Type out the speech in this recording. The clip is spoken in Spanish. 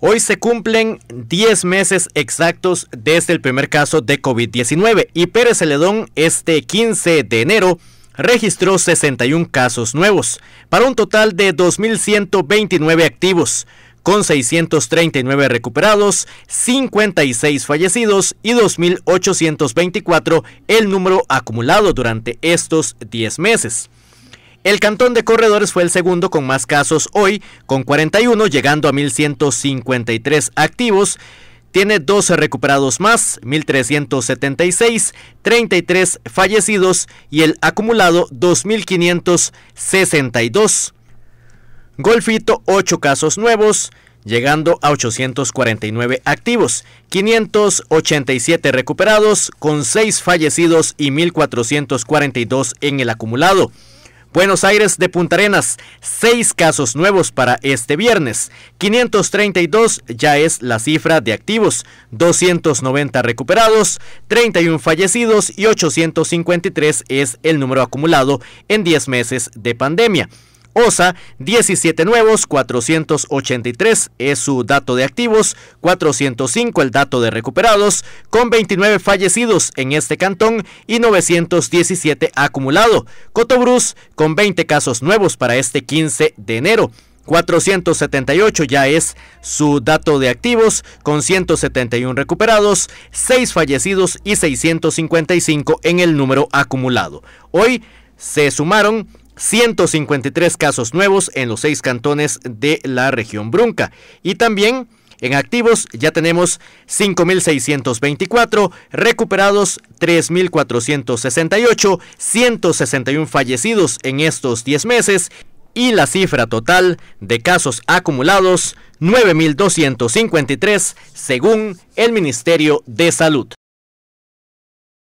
Hoy se cumplen 10 meses exactos desde el primer caso de COVID-19 y Pérez Celedón este 15 de enero registró 61 casos nuevos, para un total de 2.129 activos, con 639 recuperados, 56 fallecidos y 2.824 el número acumulado durante estos 10 meses. El cantón de Corredores fue el segundo con más casos hoy, con 41, llegando a 1.153 activos. Tiene 12 recuperados más, 1.376, 33 fallecidos y el acumulado 2.562. Golfito, 8 casos nuevos, llegando a 849 activos, 587 recuperados, con 6 fallecidos y 1.442 en el acumulado. Buenos Aires de Punta Arenas, 6 casos nuevos para este viernes. 532 ya es la cifra de activos, 290 recuperados, 31 fallecidos y 853 es el número acumulado en 10 meses de pandemia. OSA, 17 nuevos, 483 es su dato de activos, 405 el dato de recuperados, con 29 fallecidos en este cantón y 917 acumulado. Cotobrus, con 20 casos nuevos para este 15 de enero. 478 ya es su dato de activos, con 171 recuperados, 6 fallecidos y 655 en el número acumulado. Hoy se sumaron 153 casos nuevos en los seis cantones de la región Brunca. Y también en activos ya tenemos 5.624, recuperados 3.468, 161 fallecidos en estos 10 meses y la cifra total de casos acumulados 9.253 según el Ministerio de Salud.